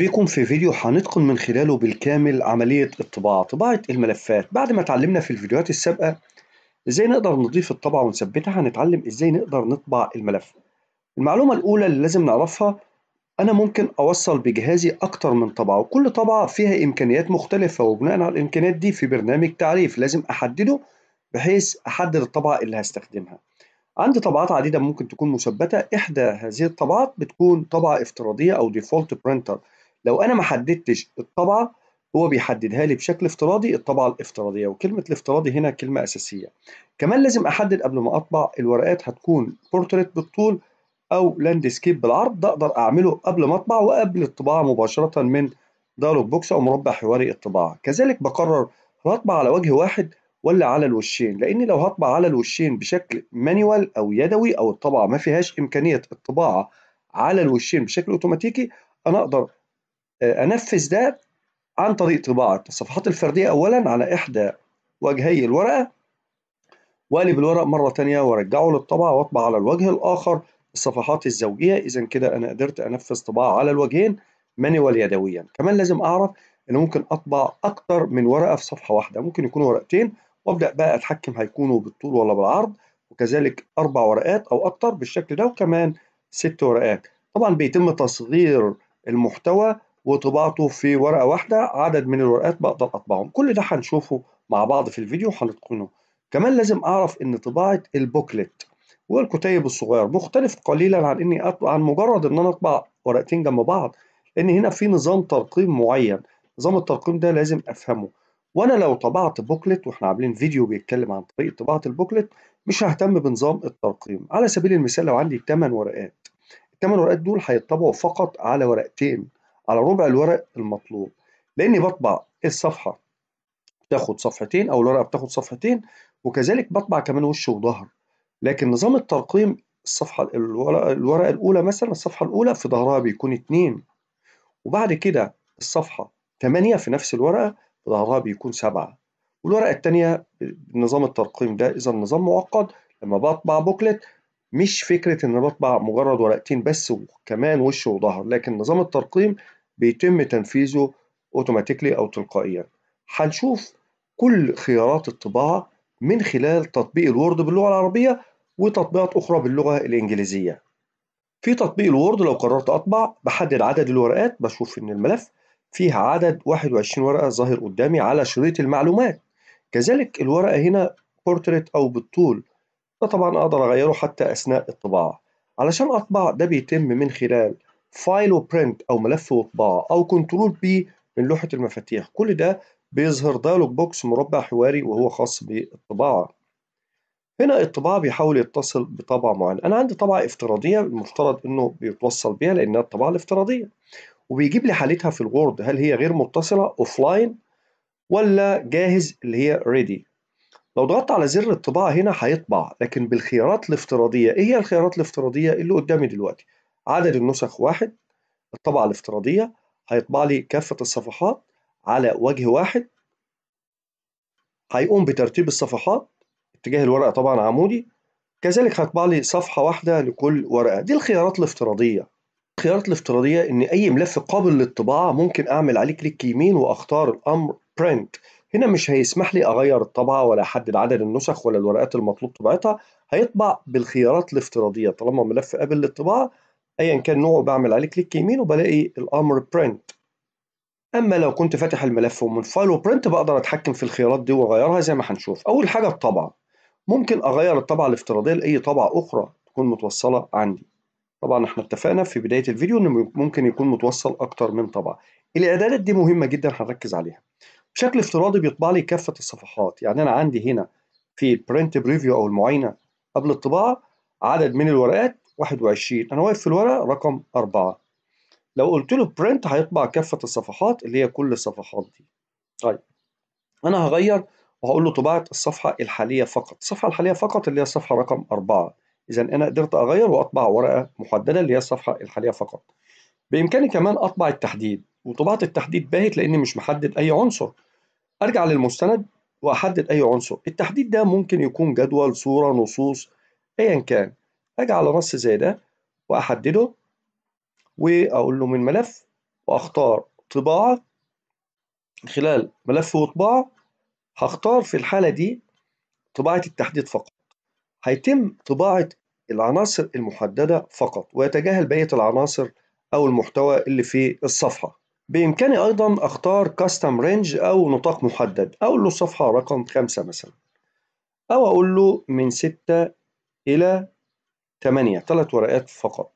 بيكم في فيديو هنتقن من خلاله بالكامل عملية الطباعة طباعة الملفات بعد ما اتعلمنا في الفيديوهات السابقة ازاي نقدر نضيف الطبعة ونثبتها هنتعلم ازاي نقدر نطبع الملف المعلومة الأولى اللي لازم نعرفها أنا ممكن أوصل بجهازي أكتر من طبعة وكل طبعة فيها إمكانيات مختلفة وبناء على الإمكانيات دي في برنامج تعريف لازم أحدده بحيث أحدد الطبعة اللي هستخدمها عندي طبعات عديدة ممكن تكون مثبتة إحدى هذه الطبعات بتكون طبعة افتراضية أو ديفولت برينتر لو انا ما حددتش الطبعه هو بيحددها لي بشكل افتراضي الطبعه الافتراضيه وكلمه الافتراضي هنا كلمه اساسيه كمان لازم احدد قبل ما اطبع الورقات هتكون بورتريت بالطول او لاندسكيب بالعرض ده اقدر اعمله قبل ما اطبع وقبل الطباعه مباشره من دايلوج بوكس او مربع حواري الطباعه كذلك بقرر هل هطبع على وجه واحد ولا على الوشين لان لو هطبع على الوشين بشكل مانيوال او يدوي او الطبعه ما فيهاش امكانيه الطباعه على الوشين بشكل اوتوماتيكي انا اقدر آه، انفذ ده عن طريق طباعه الصفحات الفرديه اولا على احدى وجهي الورقه واقلب الورق مره ثانيه وارجعه للطبعه واطبع على الوجه الاخر الصفحات الزوجيه اذا كده انا قدرت انفذ طباعه على الوجهين مانيوال يدويا كمان لازم اعرف ان ممكن اطبع اكتر من ورقه في صفحه واحده ممكن يكونوا ورقتين وابدا بقى اتحكم هيكونوا بالطول ولا بالعرض وكذلك اربع ورقات او اكتر بالشكل ده وكمان ست ورقات طبعا بيتم تصغير المحتوى وطباعته في ورقة واحدة عدد من الورقات بقدر أطبعهم كل ده هنشوفه مع بعض في الفيديو وهنتقنه كمان لازم أعرف إن طباعة البوكلت والكتيب الصغير مختلف قليلا عن إني أطبع عن مجرد إن أنا أطبع ورقتين جنب بعض لأن هنا في نظام ترقيم معين نظام الترقيم ده لازم أفهمه وانا لو طبعت بوكلت واحنا عاملين فيديو بيتكلم عن طريقه طباعه البوكلت مش ههتم بنظام الترقيم على سبيل المثال لو عندي 8 ورقات الثمان ورقات دول هيطبعوا فقط على ورقتين على ربع الورق المطلوب لاني بطبع الصفحه بتاخد صفحتين او الورقه بتاخد صفحتين وكذلك بطبع كمان وش وظهر لكن نظام الترقيم الصفحه الورقه, الورقة الاولى مثلا الصفحه الاولى في ظهرها بيكون اتنين وبعد كده الصفحه تمانية في نفس الورقه في ظهرها بيكون سبعه والورقه الثانيه نظام الترقيم ده اذا نظام معقد لما بطبع بوكلت مش فكره ان بطبع مجرد ورقتين بس وكمان وش وظهر لكن نظام الترقيم بيتم تنفيذه اوتوماتيكلي او تلقائيا هنشوف كل خيارات الطباعه من خلال تطبيق الوورد باللغه العربيه وتطبيقات اخرى باللغه الانجليزيه في تطبيق الوورد لو قررت اطبع بحدد عدد الورقات بشوف ان الملف فيها عدد 21 ورقه ظاهر قدامي على شريط المعلومات كذلك الورقه هنا بورتريت او بالطول ده طبعا اقدر اغيره حتى اثناء الطباعه علشان اطبع ده بيتم من خلال فايل وبرنت او ملف وطباعه او كنترول بي من لوحه المفاتيح كل ده بيظهر دايلوج بوكس مربع حواري وهو خاص بالطباعه هنا الطباعه بيحاول يتصل بطبعه معينه انا عندي طبعه افتراضيه المفترض انه بيتوصل بيها لانها الطباعه الافتراضيه وبيجيب لي حالتها في الوورد هل هي غير متصله اوف لاين ولا جاهز اللي هي ريدي لو ضغطت على زر الطباعه هنا هيطبع لكن بالخيارات الافتراضيه ايه هي الخيارات الافتراضيه اللي قدامي دلوقتي عدد النسخ واحد الطبعة الافتراضية هيطبع لي كافة الصفحات على وجه واحد هيقوم بترتيب الصفحات اتجاه الورقة طبعا عمودي كذلك هيطبع لي صفحة واحدة لكل ورقة دي الخيارات الافتراضية الخيارات الافتراضية إن أي ملف قابل للطباعة ممكن أعمل عليه كليك يمين وأختار الأمر print هنا مش هيسمح لي أغير الطبعة ولا أحدد عدد النسخ ولا الورقات المطلوب طباعتها هيطبع بالخيارات الافتراضية طالما ملف قابل للطباعة ايا كان نوعه بعمل عليه كليك يمين وبلاقي الامر برنت اما لو كنت فاتح الملف ومن فايل وبرنت بقدر اتحكم في الخيارات دي واغيرها زي ما هنشوف اول حاجه الطبعه ممكن اغير الطبعه الافتراضيه لاي طبعه اخرى تكون متوصله عندي طبعا احنا اتفقنا في بدايه الفيديو ان ممكن يكون متوصل اكتر من طبعه الاعدادات دي مهمه جدا هنركز عليها بشكل افتراضي بيطبع لي كافه الصفحات يعني انا عندي هنا في برنت بريفيو او المعاينه قبل الطباعه عدد من الورقات 21 انا واقف في الورقه رقم 4 لو قلت له برنت هيطبع كافه الصفحات اللي هي كل الصفحات دي طيب انا هغير وهقول له طباعه الصفحه الحاليه فقط الصفحه الحاليه فقط اللي هي الصفحه رقم 4 اذا انا قدرت اغير واطبع ورقه محدده اللي هي الصفحه الحاليه فقط بامكاني كمان اطبع التحديد وطباعه التحديد باهت لاني مش محدد اي عنصر ارجع للمستند واحدد اي عنصر التحديد ده ممكن يكون جدول صوره نصوص ايا كان اجي على نص زي ده واحدده واقول له من ملف واختار طباعه خلال ملف وطباعه هختار في الحاله دي طباعه التحديد فقط هيتم طباعه العناصر المحدده فقط ويتجاهل بقيه العناصر او المحتوى اللي في الصفحه بإمكاني أيضا أختار كاستم رينج أو نطاق محدد أقول له الصفحة رقم خمسة مثلا أو أقول له من ستة إلى 8 ثلاث ورقات فقط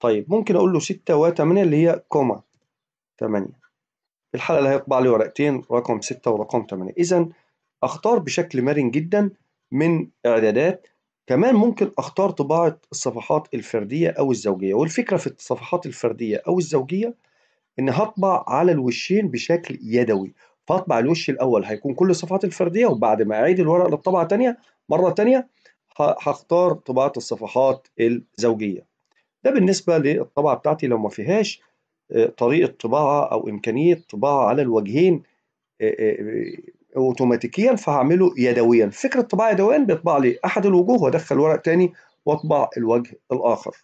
طيب ممكن أقول له 6 و8 اللي هي كوما 8 الحلقة اللي هيطبع لي ورقتين رقم 6 ورقم 8 إذا أختار بشكل مرن جدا من إعدادات كمان ممكن أختار طباعة الصفحات الفردية أو الزوجية والفكرة في الصفحات الفردية أو الزوجية إن هطبع على الوشين بشكل يدوي فاطبع الوش الأول هيكون كل الصفحات الفردية وبعد ما أعيد الورق للطبعة الثانيه مرة ثانيه هختار طباعة الصفحات الزوجية ده بالنسبة للطبعة بتاعتي لو ما فيهاش آه، طريقة طباعة أو إمكانية طباعة على الوجهين آه، آه، اوتوماتيكيا فهعمله يدويا فكرة طباعة يدويا بيطبع لي أحد الوجوه وأدخل ورق تاني وأطبع الوجه الآخر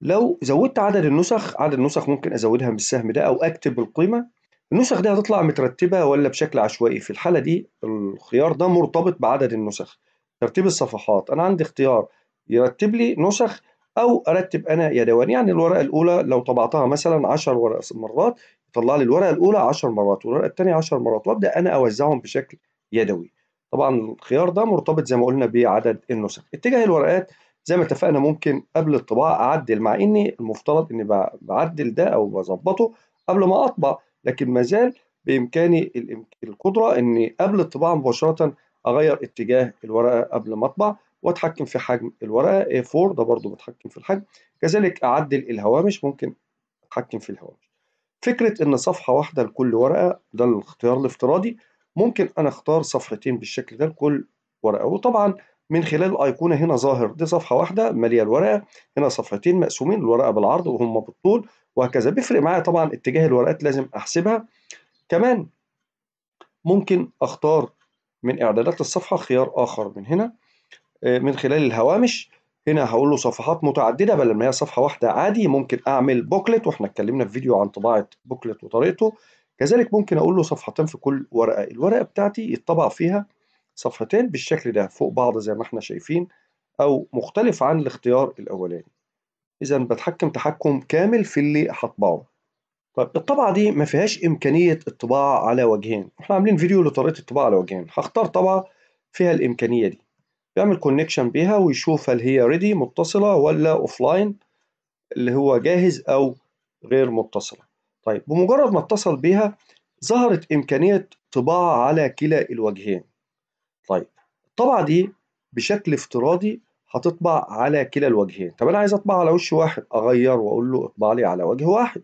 لو زودت عدد النسخ عدد النسخ ممكن أزودها بالسهم ده أو أكتب القيمة النسخ دي هتطلع مترتبة ولا بشكل عشوائي في الحالة دي الخيار ده مرتبط بعدد النسخ ترتيب الصفحات انا عندي اختيار يرتب لي نسخ او ارتب انا يدويا يعني الورقه الاولى لو طبعتها مثلا 10 ورق مرات يطلع لي الورقه الاولى 10 مرات والورقه الثانيه 10 مرات وابدا انا اوزعهم بشكل يدوي طبعا الخيار ده مرتبط زي ما قلنا بعدد النسخ اتجاه الورقات زي ما اتفقنا ممكن قبل الطباعه اعدل مع اني المفترض اني بعدل ده او بظبطه قبل ما اطبع لكن ما زال بامكاني القدره اني قبل الطباعه مباشره اغير اتجاه الورقه قبل ما اطبع واتحكم في حجم الورقه A4 ده برضو بتحكم في الحجم كذلك اعدل الهوامش ممكن اتحكم في الهوامش فكره ان صفحه واحده لكل ورقه ده الاختيار الافتراضي ممكن انا اختار صفحتين بالشكل ده لكل ورقه وطبعا من خلال الايقونه هنا ظاهر دي صفحه واحده ماليه الورقه هنا صفحتين مقسومين الورقه بالعرض وهم بالطول وهكذا بيفرق معايا طبعا اتجاه الورقات لازم احسبها كمان ممكن اختار من إعدادات الصفحة خيار آخر من هنا آه، من خلال الهوامش هنا هقول له صفحات متعدده بدل ما هي صفحه واحده عادي ممكن اعمل بوكلت واحنا اتكلمنا في فيديو عن طباعه بوكلت وطريقته كذلك ممكن اقول له صفحتين في كل ورقه الورقه بتاعتي يتطبع فيها صفحتين بالشكل ده فوق بعض زي ما احنا شايفين او مختلف عن الاختيار الاولاني اذا بتحكم تحكم كامل في اللي هطبعه طيب الطبعة دي ما فيهاش إمكانية الطباعة على وجهين، إحنا عاملين فيديو لطريقة الطباعة على وجهين، هختار طبعة فيها الإمكانية دي، بيعمل كونكشن بيها ويشوف هل هي ريدي متصلة ولا أوف لاين اللي هو جاهز أو غير متصلة. طيب بمجرد ما اتصل بيها ظهرت إمكانية طباعة على كلا الوجهين. طيب الطبعة دي بشكل افتراضي هتطبع على كلا الوجهين، طب أنا عايز أطبع على وش واحد أغير وأقول له اطبع لي على وجه واحد.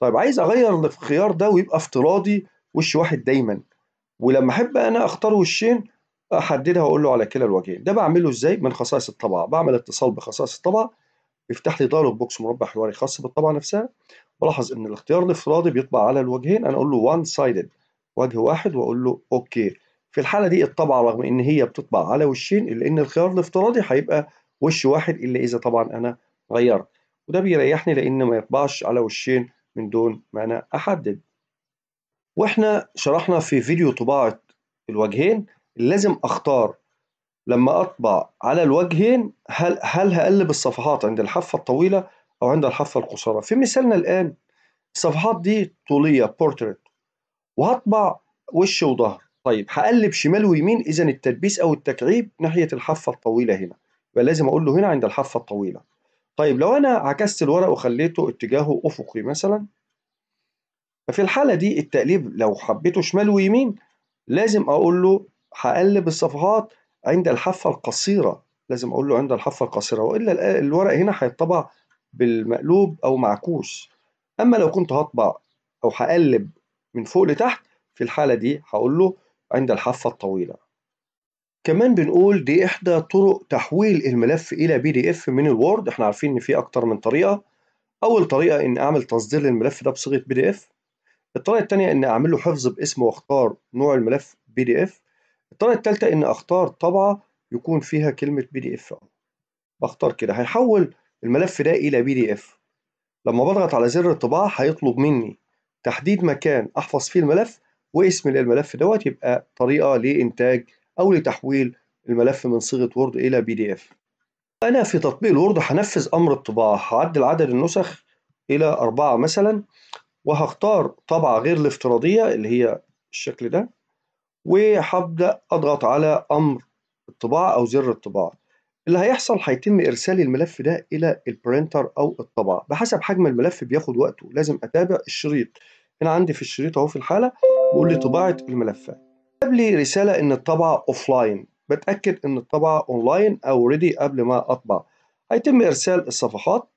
طيب عايز اغير الخيار ده ويبقى افتراضي وش واحد دايما ولما احب انا اختار وشين احددها واقول له على كلا الوجهين ده بعمله ازاي من خصائص الطبعه بعمل اتصال بخصائص الطبعه بيفتح لي دايلوج بوكس مربع حواري خاص بالطبعه نفسها بلاحظ ان الاختيار الافتراضي بيطبع على الوجهين انا اقول له وان سايدد وجه واحد واقول له اوكي في الحاله دي الطبعه رغم ان هي بتطبع على وشين الا ان الخيار الافتراضي هيبقى وش واحد الا اذا طبعا انا غيرت وده بيريحني لان ما يطبعش على وشين من دون ما أنا أحدد وإحنا شرحنا في فيديو طباعة الوجهين لازم أختار لما أطبع على الوجهين هل, هل هقلب الصفحات عند الحافة الطويلة أو عند الحافة القصيرة في مثالنا الآن الصفحات دي طولية بورتريت وهطبع وش وظهر طيب هقلب شمال ويمين إذا التدبيس أو التكعيب ناحية الحافة الطويلة هنا يبقى لازم أقول له هنا عند الحافة الطويلة طيب لو أنا عكست الورق وخليته اتجاهه أفقي مثلا ففي الحالة دي التقليب لو حبيته شمال ويمين لازم أقول له هقلب الصفحات عند الحافة القصيرة لازم أقول له عند الحافة القصيرة وإلا الورق هنا هيطبع بالمقلوب أو معكوس أما لو كنت هطبع أو هقلب من فوق لتحت في الحالة دي هقول له عند الحافة الطويلة كمان بنقول دي إحدى طرق تحويل الملف إلى بي دي إف من الوورد، إحنا عارفين إن في أكتر من طريقة. أول طريقة إن أعمل تصدير للملف ده بصيغة بي دي إف. الطريقة التانية إن أعمل له حفظ باسم وأختار نوع الملف بي دي إف. الطريقة التالتة إن أختار طبعة يكون فيها كلمة بي دي إف. بختار كده هيحول الملف ده إلى بي دي إف. لما بضغط على زر الطباعة هيطلب مني تحديد مكان أحفظ فيه الملف واسم الملف دوت يبقى طريقة لإنتاج أو لتحويل الملف من صيغة وورد إلى بي دي إف أنا في تطبيق الوورد هنفذ أمر الطباعة هعدل عدد النسخ إلى أربعة مثلا وهختار طبعة غير الافتراضية اللي هي الشكل ده وهبدأ أضغط على أمر الطباعة أو زر الطباعة اللي هيحصل هيتم إرسال الملف ده إلى البرينتر أو الطبعة بحسب حجم الملف بياخد وقته لازم أتابع الشريط هنا عندي في الشريط أهو في الحالة بيقول لي طباعة الملفات جاب لي رسالة إن الطبعة أوفلاين بتأكد إن الطبعة أونلاين أو ريدي قبل ما أطبع هيتم إرسال الصفحات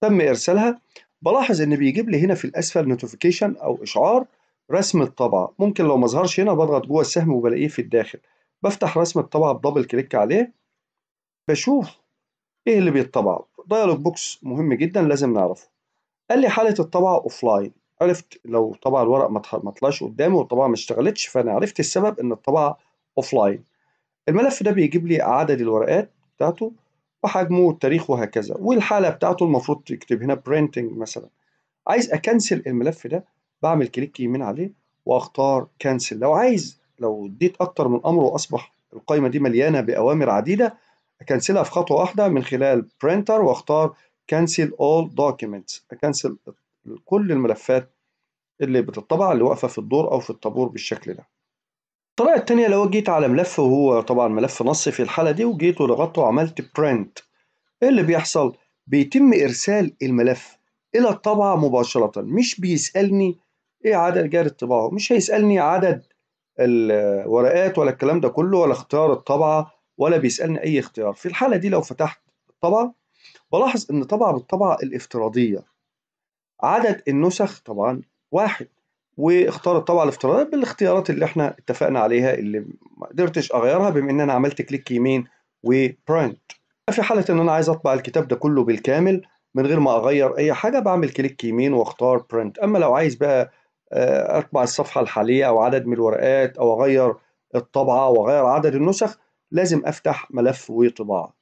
تم إرسالها بلاحظ إن بيجيب لي هنا في الأسفل نوتيفيكيشن أو إشعار رسم الطبعة ممكن لو ما ظهرش هنا بضغط جوه السهم وبلاقيه في الداخل بفتح رسم الطبعة بدبل كليك عليه بشوف إيه اللي بيتطبع دايلوج بوكس مهم جدا لازم نعرفه قال لي حالة الطبعة أوفلاين عرفت لو طبع الورق ما طلعش قدامي والطباعه ما اشتغلتش فانا عرفت السبب ان الطباعه اوف لاين الملف ده بيجيب لي عدد الورقات بتاعته وحجمه والتاريخ وهكذا والحاله بتاعته المفروض تكتب هنا برينتنج مثلا عايز اكنسل الملف ده بعمل كليك يمين عليه واختار كانسل لو عايز لو اديت اكتر من امر واصبح القائمه دي مليانه باوامر عديده اكنسلها في خطوه واحده من خلال برينتر واختار كانسل اول دوكيمنتس اكنسل كل الملفات اللي بتطبع اللي واقفة في الدور أو في الطابور بالشكل ده الطريقة التانية لو جيت على ملف وهو طبعا ملف نص في الحالة دي وجيت ولغطته وعملت print ايه اللي بيحصل؟ بيتم إرسال الملف إلى الطبعة مباشرة مش بيسألني ايه عدد جاري الطباعة مش هيسألني عدد الورقات ولا الكلام ده كله ولا اختيار الطبعة ولا بيسألني أي اختيار في الحالة دي لو فتحت الطبعة بلاحظ إن طبعة بالطبعة الافتراضية عدد النسخ طبعا واحد واختار الطبعه الافتراضيه بالاختيارات اللي احنا اتفقنا عليها اللي ما قدرتش اغيرها بما ان انا عملت كليك يمين وبرنت في حاله ان انا عايز اطبع الكتاب ده كله بالكامل من غير ما اغير اي حاجه بعمل كليك يمين واختار برنت اما لو عايز بقى آه، اطبع الصفحه الحاليه او عدد من الورقات او اغير الطبعه واغير عدد النسخ لازم افتح ملف وطباعه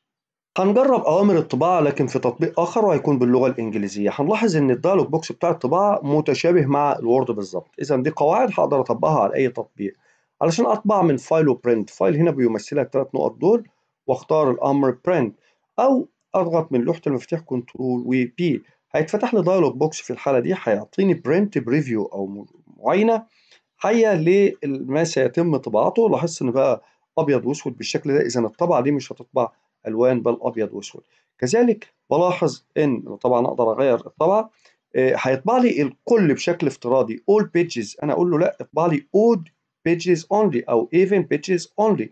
هنجرب أوامر الطباعة لكن في تطبيق آخر وهيكون باللغة الإنجليزية هنلاحظ إن الديالوج بوكس بتاع الطباعة متشابه مع الوورد بالظبط إذا دي قواعد هقدر أطبقها على أي تطبيق علشان أطبع من فايل وبرنت فايل هنا بيمثلها الثلاث نقط دول وأختار الأمر برنت أو أضغط من لوحة المفتاح كنترول و بي هيتفتح لي ديالوج بوكس في الحالة دي هيعطيني برنت بريفيو أو معينه حية لما سيتم طباعته لاحظ إن بقى أبيض وأسود بالشكل ده إذا الطبعة دي مش هتطبع الوان بل ابيض واسود كذلك بلاحظ ان طبعا اقدر اغير الطبعه آه، هيطبع لي الكل بشكل افتراضي all pages انا اقول له لا اطبع لي odd pages only او even pages only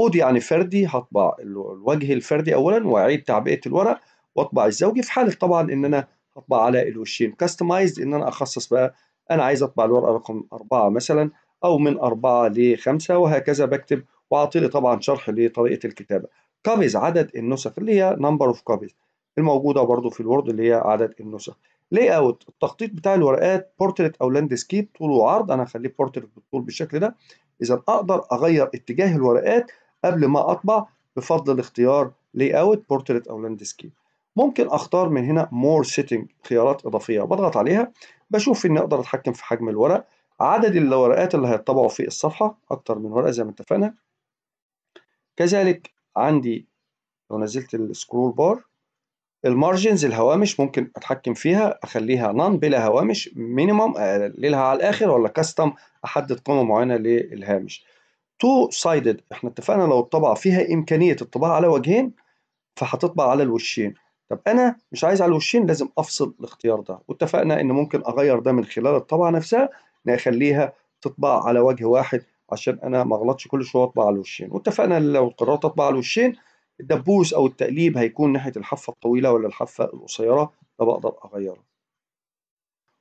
odd يعني فردي هطبع الوجه الفردي اولا واعيد تعبئه الورق واطبع الزوجي في حاله طبعا ان انا هطبع على الوشين كاستمايزد ان انا اخصص بقى انا عايز اطبع الورقه رقم اربعه مثلا او من اربعه لخمسه وهكذا بكتب واعطي لي طبعا شرح لطريقه الكتابه كابيز عدد النسخ اللي هي نمبر اوف كابيز الموجوده برضو في الوورد اللي هي عدد النسخ لاي اوت التخطيط بتاع الورقات بورتريت او لاندسكيب طول وعرض انا هخليه بورتريت بالطول بالشكل ده اذا اقدر اغير اتجاه الورقات قبل ما اطبع بفضل الاختيار لاي اوت بورتريت او لاندسكيب ممكن اختار من هنا مور سيتنج خيارات اضافيه بضغط عليها بشوف اني اقدر اتحكم في حجم الورق عدد الورقات اللي هيطبعوا في الصفحه اكتر من ورقه زي ما اتفقنا كذلك عندي لو نزلت السكرول بار المارجنز الهوامش ممكن اتحكم فيها اخليها نان بلا هوامش مينيمم اقللها آه، على الاخر ولا كاستم احدد قيمه معينه للهامش تو سايدد احنا اتفقنا لو الطبعه فيها امكانيه الطباعه على وجهين فهتطبع على الوشين طب انا مش عايز على الوشين لازم افصل الاختيار ده واتفقنا ان ممكن اغير ده من خلال الطبعه نفسها نخليها تطبع على وجه واحد عشان انا ما اغلطش كل شويه واطبع على الوشين واتفقنا لو قررت اطبع على الوشين الدبوس او التقليب هيكون ناحيه الحافه الطويله ولا الحافه القصيره ده بقدر اغيره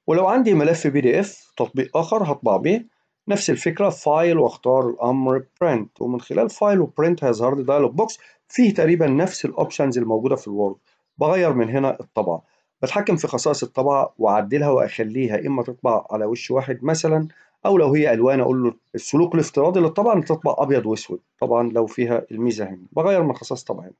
ولو عندي ملف بي دي اف تطبيق اخر هطبع به نفس الفكره فايل واختار الامر برنت ومن خلال فايل وبرنت هيظهر لي دايلوج بوكس فيه تقريبا نفس الاوبشنز الموجوده في الوورد بغير من هنا الطبعه بتحكم في خصائص الطبعه واعدلها واخليها اما تطبع على وش واحد مثلا او لو هي الوان اقول له السلوك الافتراضي للطبعه تطبع ابيض واسود طبعا لو فيها الميزه هنا بغير من خصائص طبعا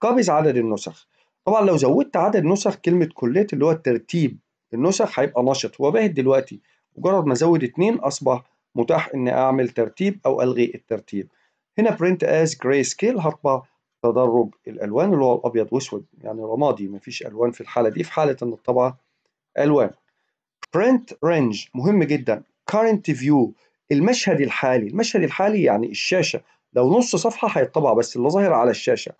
قابز عدد النسخ طبعا لو زودت عدد نسخ كلمه كليت اللي هو الترتيب النسخ هيبقى نشط هو باهت دلوقتي مجرد ما ازود اثنين اصبح متاح ان اعمل ترتيب او الغي الترتيب هنا برنت از جراي سكيل هطبع تدرج الالوان اللي هو الابيض واسود يعني رمادي مفيش الوان في الحاله دي في حاله ان الطبعه الوان برنت رينج مهم جدا current view المشهد الحالي المشهد الحالي يعني الشاشة لو نص صفحة هيطبع بس اللي ظاهر على الشاشة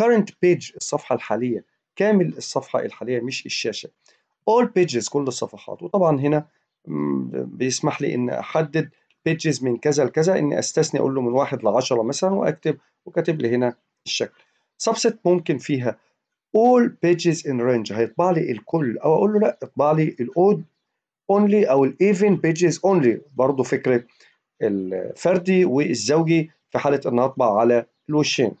current page الصفحة الحالية كامل الصفحة الحالية مش الشاشة all pages كل الصفحات وطبعا هنا بيسمح لي ان احدد pages من كذا لكذا ان استثني اقول له من واحد لعشرة مثلا واكتب وكاتب لي هنا الشكل subset ممكن فيها all pages in range هيطبع لي الكل او اقول له لا اطبع لي الاود اونلي او الايفن بيجز اونلي برضه فكره الفردي والزوجي في حاله ان اطبع على الوشين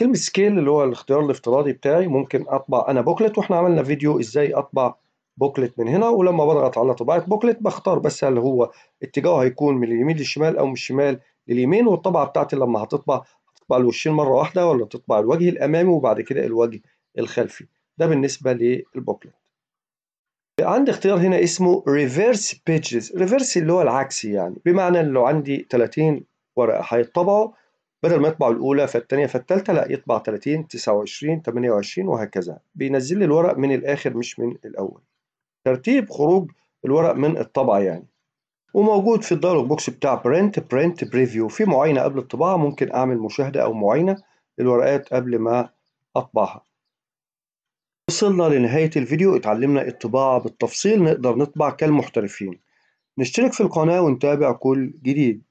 كلمه سكيل اللي هو الاختيار الافتراضي بتاعي ممكن اطبع انا بوكلت واحنا عملنا فيديو ازاي اطبع بوكلت من هنا ولما بضغط على طباعه بوكلت بختار بس هل هو اتجاهه هيكون من اليمين للشمال او من الشمال لليمين والطبعه بتاعتي لما هتطبع هتطبع الوشين مره واحده ولا تطبع الوجه الامامي وبعد كده الوجه الخلفي ده بالنسبه للبوكلت عندي اختيار هنا اسمه ريفرس بيجز ريفرس اللي هو العكسي يعني بمعنى لو عندي 30 ورقة هيطبعوا بدل ما يطبع الأولى فالثانيه فالثالثه لا يطبع 30 29 28 وهكذا بينزل لي الورق من الآخر مش من الأول ترتيب خروج الورق من الطبعة يعني وموجود في الدايلوج بوكس بتاع برنت برنت بريفيو في معاينة قبل الطباعة ممكن أعمل مشاهدة أو معاينة للورقات قبل ما أطبعها وصلنا لنهاية الفيديو اتعلمنا الطباعة بالتفصيل نقدر نطبع كالمحترفين نشترك في القناة ونتابع كل جديد